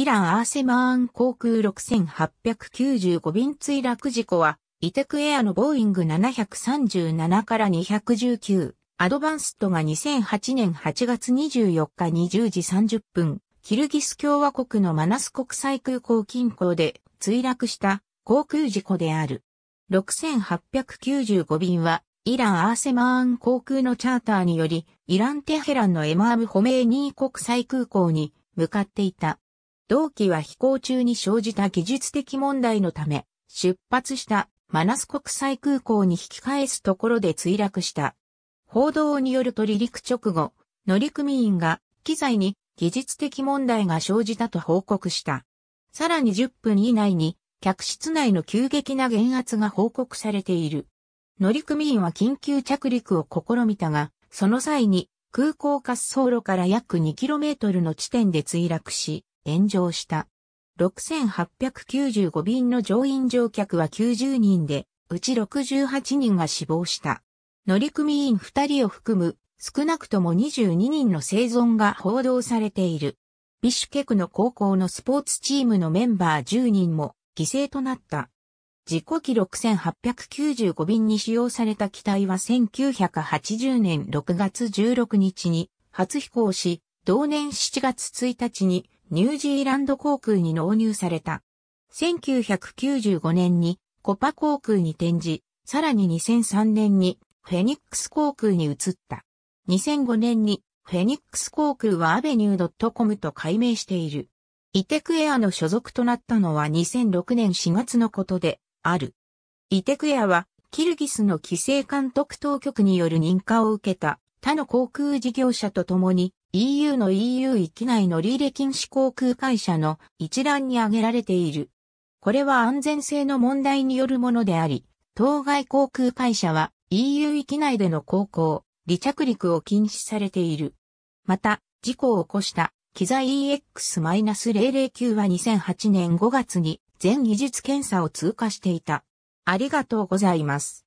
イランアーセマーン航空6895便墜落事故は、イテクエアのボーイング737から219、アドバンストが2008年8月24日20時30分、キルギス共和国のマナス国際空港近郊で墜落した航空事故である。6895便は、イランアーセマーン航空のチャーターにより、イランテヘランのエマームホメーニー国際空港に向かっていた。同機は飛行中に生じた技術的問題のため、出発したマナス国際空港に引き返すところで墜落した。報道によると離陸直後、乗組員が機材に技術的問題が生じたと報告した。さらに10分以内に客室内の急激な減圧が報告されている。乗組員は緊急着陸を試みたが、その際に空港滑走路から約 2km の地点で墜落し、炎上した。6895便の乗員乗客は90人で、うち68人が死亡した。乗組員2人を含む少なくとも22人の生存が報道されている。ビシュケクの高校のスポーツチームのメンバー10人も犠牲となった。事故機6 8 9 5便に使用された機体は1980年6月16日に初飛行し、同年7月1日にニュージーランド航空に納入された。1995年にコパ航空に転じ、さらに2003年にフェニックス航空に移った。2005年にフェニックス航空はアベニュー .com と改名している。イテクエアの所属となったのは2006年4月のことである。イテクエアはキルギスの規制監督当局による認可を受けた他の航空事業者と共に EU の EU 域内の利入禁止航空会社の一覧に挙げられている。これは安全性の問題によるものであり、当該航空会社は EU 域内での航行、離着陸を禁止されている。また、事故を起こした機材 EX-009 は2008年5月に全技術検査を通過していた。ありがとうございます。